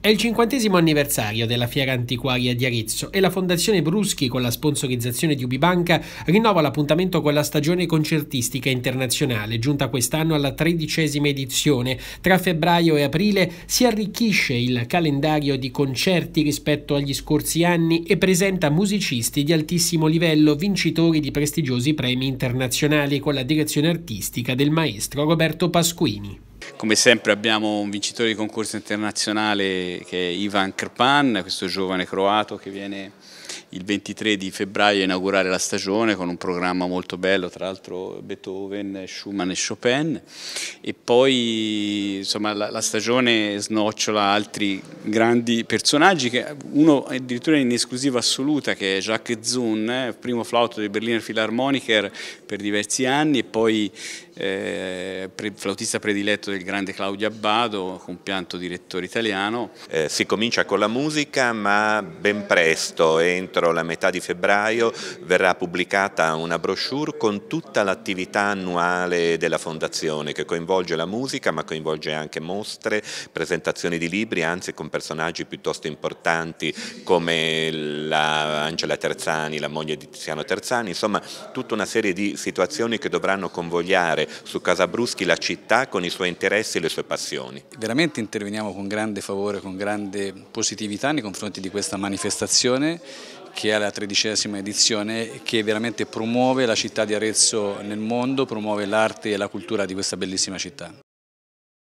È il cinquantesimo anniversario della Fiera Antiquaria di Arezzo e la Fondazione Bruschi, con la sponsorizzazione di Ubibanca, rinnova l'appuntamento con la stagione concertistica internazionale, giunta quest'anno alla tredicesima edizione. Tra febbraio e aprile si arricchisce il calendario di concerti rispetto agli scorsi anni e presenta musicisti di altissimo livello, vincitori di prestigiosi premi internazionali, con la direzione artistica del maestro Roberto Pasquini. Come sempre abbiamo un vincitore di concorso internazionale che è Ivan Krpan, questo giovane croato che viene il 23 di febbraio a inaugurare la stagione con un programma molto bello, tra l'altro Beethoven, Schumann e Chopin e poi insomma, la, la stagione snocciola altri grandi personaggi, che, uno addirittura in esclusiva assoluta che è Jacques Zun, eh, primo flauto del Berliner Philharmoniker per diversi anni e poi eh, pre, flautista prediletto del grande Claudio Abbado, compianto direttore italiano. Eh, si comincia con la musica ma ben presto entra Vetro la metà di febbraio verrà pubblicata una brochure con tutta l'attività annuale della fondazione che coinvolge la musica ma coinvolge anche mostre, presentazioni di libri, anzi con personaggi piuttosto importanti come la Angela Terzani, la moglie di Tiziano Terzani, insomma tutta una serie di situazioni che dovranno convogliare su Casabruschi la città con i suoi interessi e le sue passioni. Veramente interveniamo con grande favore, con grande positività nei confronti di questa manifestazione che è la tredicesima edizione che veramente promuove la città di Arezzo nel mondo, promuove l'arte e la cultura di questa bellissima città.